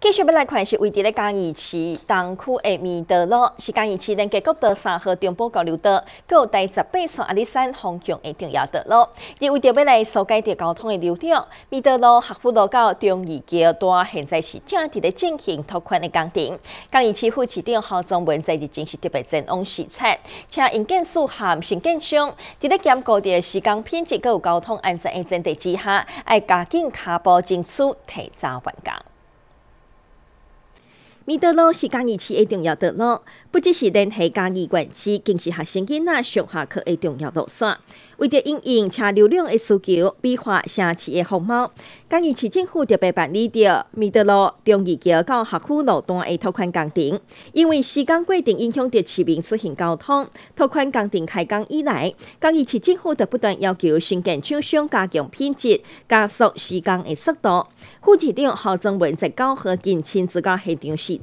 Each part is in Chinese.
继续要来看是位置咧江义市东区的密德路，是江义市连接国道三号中埔交流道，佮第十八线阿里山方向的重要道路。为着要来疏解着交通的流量，密德路、合福路到中二桥段，现在是正伫咧进行拓宽的工程。江义市副市长何忠文在日，前是特别前往视察，请硬建署含、新建设伫咧兼顾着施工品质，佮交通安全的前提之下，要加紧骹步争取提早完工。弥德罗是工义市一重要道路，不只是联系施义关系，更是学生囡仔上下课一重要路线。为着应应车流量的需求，美化城市的风貌，江义市政府特别办理着米德路中二桥到学府路段的拓宽工程。因为施工规定影响着市民出行交通，拓宽工程开工以来，江义市政府就不断要求新建厂商加强品质，加速施工的速度。副市长郝正文在高河近亲自嘅现场时，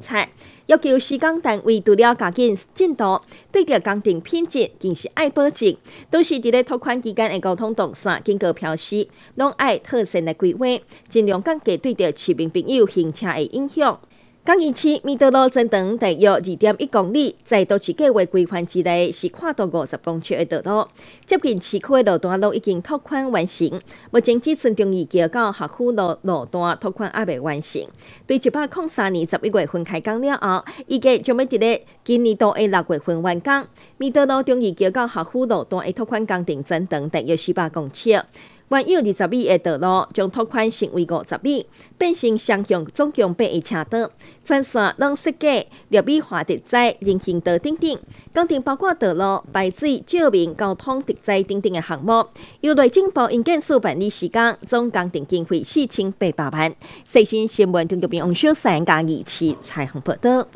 要求施工单位除了加紧进度，对着工程品质更是爱保证，都是伫咧拓宽期间的交通动线经过调试，拢爱妥善的规划，尽量降低对着市民朋友行车的影响。江阴市弥德路增长大约二点一公里，在都市计划规范之内，是跨度五十公尺的道路。接近市区的路段都已经拓宽完成，目前只剩中二桥到合府路路段拓宽还未完成。对，一百零三年十一月份开工了后，预计将要伫咧今年度的六月份完工。弥德路中二桥到合府路段的拓宽工程增长大约四百公尺。原有二十米的道路将拓宽成为五十米，变成双向总共八个车道。全线拢设计六米宽的在人行道等等，工程包括道路排水、照明、交通、提质等等的项目。由内政部应建署办理时间，总工程经费四千八百万。最新新闻中国民王小三加二期采访报道。